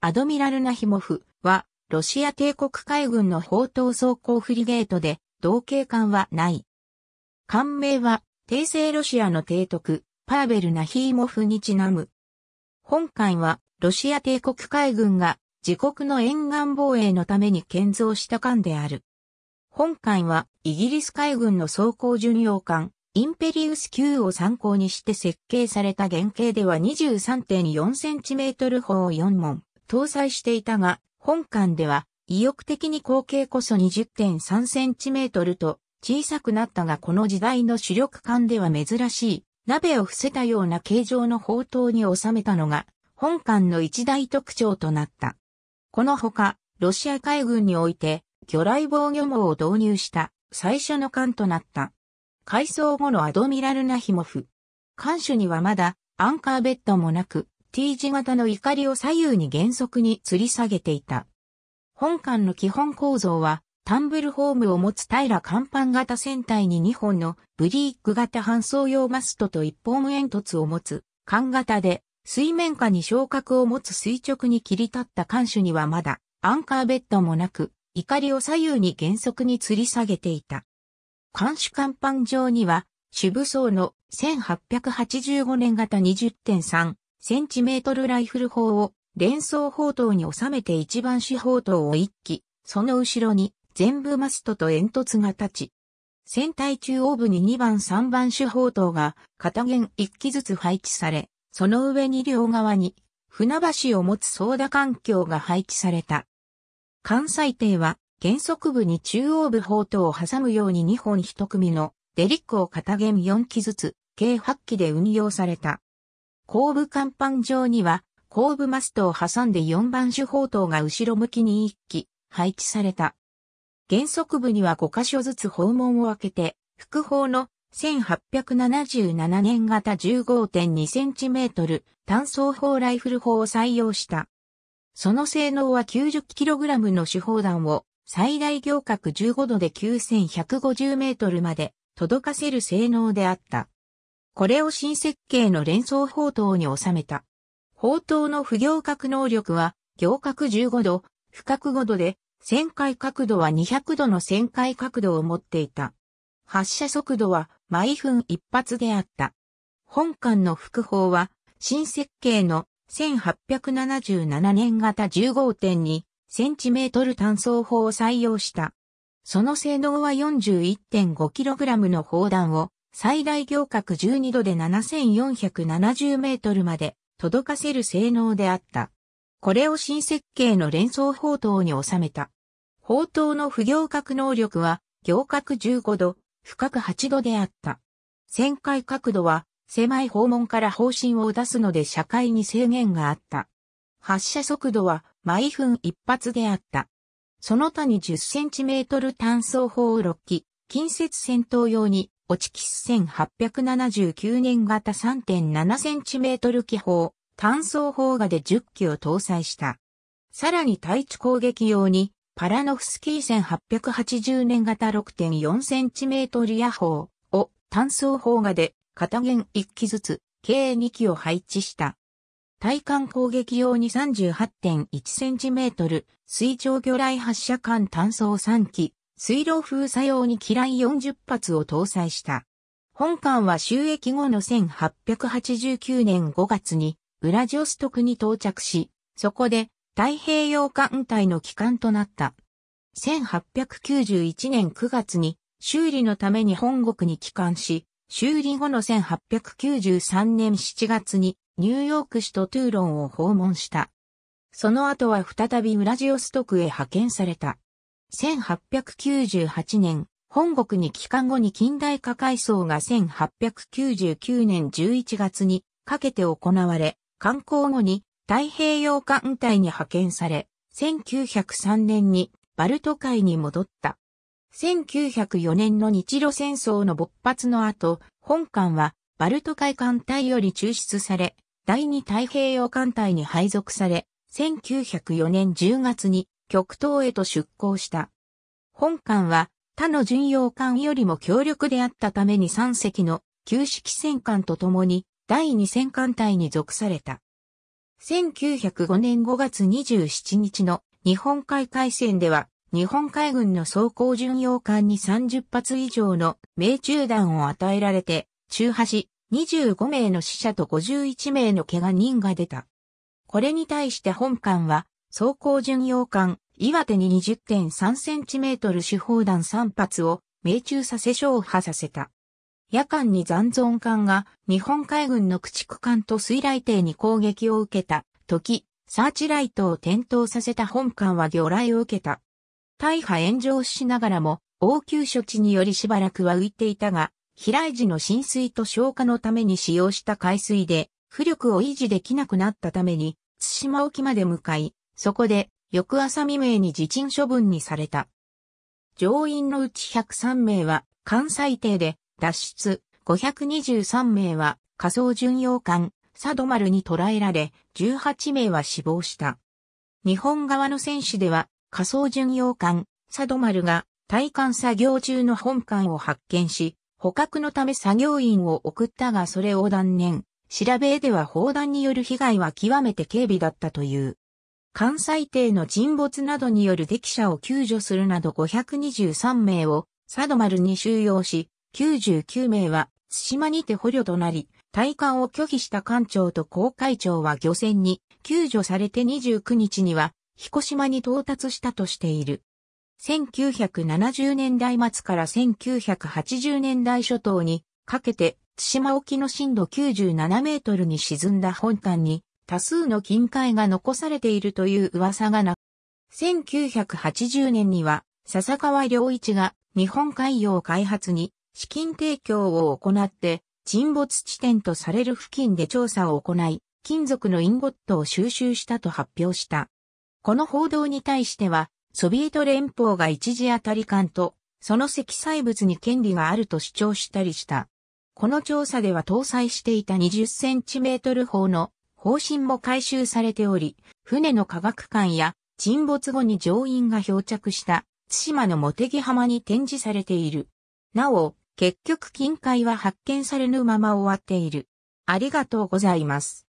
アドミラルナヒモフは、ロシア帝国海軍の砲塔装甲フリゲートで、同型艦はない。艦名は、帝政ロシアの帝徳、パーベル・ナヒーモフにちなむ。本艦は、ロシア帝国海軍が、自国の沿岸防衛のために建造した艦である。本艦は、イギリス海軍の装甲巡洋艦、インペリウス級を参考にして設計された原型では 23.4cm 砲4門。搭載していたが、本艦では意欲的に口径こそ 20.3cm と小さくなったがこの時代の主力艦では珍しい、鍋を伏せたような形状の砲塔に収めたのが、本艦の一大特徴となった。このほか、ロシア海軍において、魚雷防御網を導入した最初の艦となった。改装後のアドミラルナヒモフ。艦首にはまだアンカーベッドもなく、T 字型の怒りを左右に原則に吊り下げていた。本館の基本構造は、タンブルホームを持つ平甲板型船体に2本のブリーク型搬送用マストと1本煙突を持つ艦型で、水面下に昇格を持つ垂直に切り立った艦首にはまだアンカーベッドもなく、怒りを左右に原則に吊り下げていた。艦首甲板上には、主武装の1885年型20.3センチメートルライフル砲を連装砲塔に収めて一番四砲塔を一機、その後ろに全部マストと煙突が立ち、船体中央部に2番3番手砲塔が片弦1機ずつ配置され、その上に両側に船橋を持つ操舵環境が配置された。関西艇は原則部に中央部砲塔を挟むように2本1組のデリックを片弦4機ずつ計8機で運用された。後部甲板上には、後部マストを挟んで4番手砲塔が後ろ向きに1機配置された。原則部には5箇所ずつ訪問を開けて、副砲の1877年型 15.2cm 単装砲ライフル砲を採用した。その性能は 90kg の手砲弾を最大行角15度で9150メートルまで届かせる性能であった。これを新設計の連想砲塔に収めた。砲塔の不行角能力は、行角15度、不角5度で、旋回角度は200度の旋回角度を持っていた。発射速度は毎分一発であった。本館の副砲は、新設計の1877年型1 5 2トル単装砲を採用した。その性能は 41.5kg の砲弾を最大行角12度で7470メートルまで届かせる性能であった。これを新設計の連想砲塔に収めた。砲塔の不行革能力は行角15度、深く8度であった。旋回角度は狭い訪問から方針を出すので社会に制限があった。発射速度は毎分一発であった。その他に1 0トル単装砲6機、近接戦闘用に落ちキス1879年型 3.7cm 機砲、単装砲画で10機を搭載した。さらに対地攻撃用に、パラノフスキー1880年型 6.4cm 夜砲を単装砲画で片弦1機ずつ、計2機を配置した。対艦攻撃用に 38.1cm 水上魚雷発射艦単装3機、水路封鎖用に機雷40発を搭載した。本艦は収益後の1889年5月にウラジオストクに到着し、そこで太平洋艦隊の機関となった。1891年9月に修理のために本国に帰還し、修理後の1893年7月にニューヨーク市とトゥーロンを訪問した。その後は再びウラジオストクへ派遣された。1898年、本国に帰還後に近代化改装が1899年11月にかけて行われ、観光後に太平洋艦隊に派遣され、1903年にバルト海に戻った。1904年の日露戦争の勃発の後、本艦はバルト海艦隊より抽出され、第二太平洋艦隊に配属され、1904年10月に極東へと出港した。本艦は他の巡洋艦よりも強力であったために3隻の旧式戦艦と共に第2戦艦隊に属された。1905年5月27日の日本海海戦では日本海軍の装甲巡洋艦に30発以上の命中弾を与えられて中破し25名の死者と51名の怪我人が出た。これに対して本艦は走行巡洋艦、岩手に 20.3cm 手砲弾3発を命中させ消破させた。夜間に残存艦が日本海軍の駆逐艦と水雷艇に攻撃を受けた時、サーチライトを点灯させた本艦は魚雷を受けた。大破炎上しながらも応急処置によりしばらくは浮いていたが、飛来時の浸水と消火のために使用した海水で浮力を維持できなくなったために、津島沖まで向かい、そこで、翌朝未明に自陳処分にされた。乗員のうち103名は、艦載艇で、脱出、523名は、仮想巡洋艦、佐渡丸に捕らえられ、18名は死亡した。日本側の戦士では、仮想巡洋艦、佐渡丸が、対艦作業中の本艦を発見し、捕獲のため作業員を送ったがそれを断念。調べでは砲弾による被害は極めて軽微だったという。関西艇の沈没などによる敵者を救助するなど523名を佐渡丸に収容し、99名は津島にて捕虜となり、退官を拒否した艦長と航海長は漁船に救助されて29日には彦島に到達したとしている。1970年代末から1980年代初頭にかけて津島沖の深度97メートルに沈んだ本艦に多数の金塊が残されているという噂がなく、1980年には笹川良一が日本海洋開発に資金提供を行って沈没地点とされる付近で調査を行い、金属のインゴットを収集したと発表した。この報道に対しては、ソビエト連邦が一時当たり艦と、その積載物に権利があると主張したりした。この調査では搭載していた20センチメートル砲の方針も改修されており、船の科学館や沈没後に乗員が漂着した津島の茂木浜に展示されている。なお、結局近海は発見されぬまま終わっている。ありがとうございます。